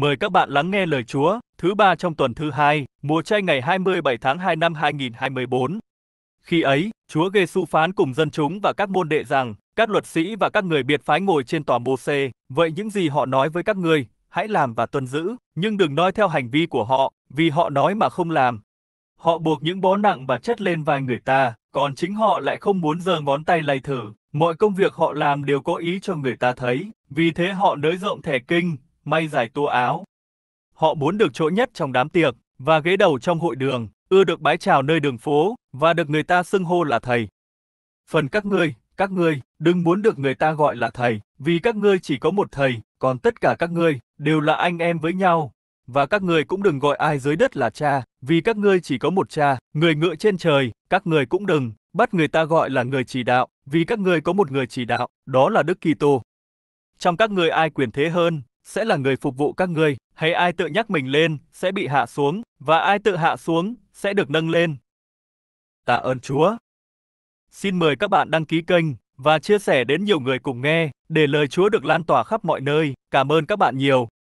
Mời các bạn lắng nghe lời Chúa, thứ ba trong tuần thứ hai, mùa chay ngày 27 tháng 2 năm 2024. Khi ấy, Chúa Giêsu phán cùng dân chúng và các môn đệ rằng, các luật sĩ và các người biệt phái ngồi trên tòa mô xê, vậy những gì họ nói với các ngươi, hãy làm và tuân giữ, nhưng đừng nói theo hành vi của họ, vì họ nói mà không làm. Họ buộc những bó nặng và chất lên vai người ta, còn chính họ lại không muốn giơ ngón tay lay thử. Mọi công việc họ làm đều có ý cho người ta thấy, vì thế họ nới rộng thẻ kinh, may dài tua áo. Họ muốn được chỗ nhất trong đám tiệc, và ghế đầu trong hội đường, ưa được bái chào nơi đường phố, và được người ta xưng hô là thầy. Phần các ngươi, các ngươi, đừng muốn được người ta gọi là thầy, vì các ngươi chỉ có một thầy, còn tất cả các ngươi, đều là anh em với nhau. Và các ngươi cũng đừng gọi ai dưới đất là cha, vì các ngươi chỉ có một cha, người ngựa trên trời, các ngươi cũng đừng, bắt người ta gọi là người chỉ đạo, vì các ngươi có một người chỉ đạo, đó là Đức Kitô. Trong các ngươi ai quyền thế hơn, sẽ là người phục vụ các ngươi, hay ai tự nhắc mình lên sẽ bị hạ xuống, và ai tự hạ xuống sẽ được nâng lên. Tạ ơn Chúa. Xin mời các bạn đăng ký kênh và chia sẻ đến nhiều người cùng nghe để lời Chúa được lan tỏa khắp mọi nơi. Cảm ơn các bạn nhiều.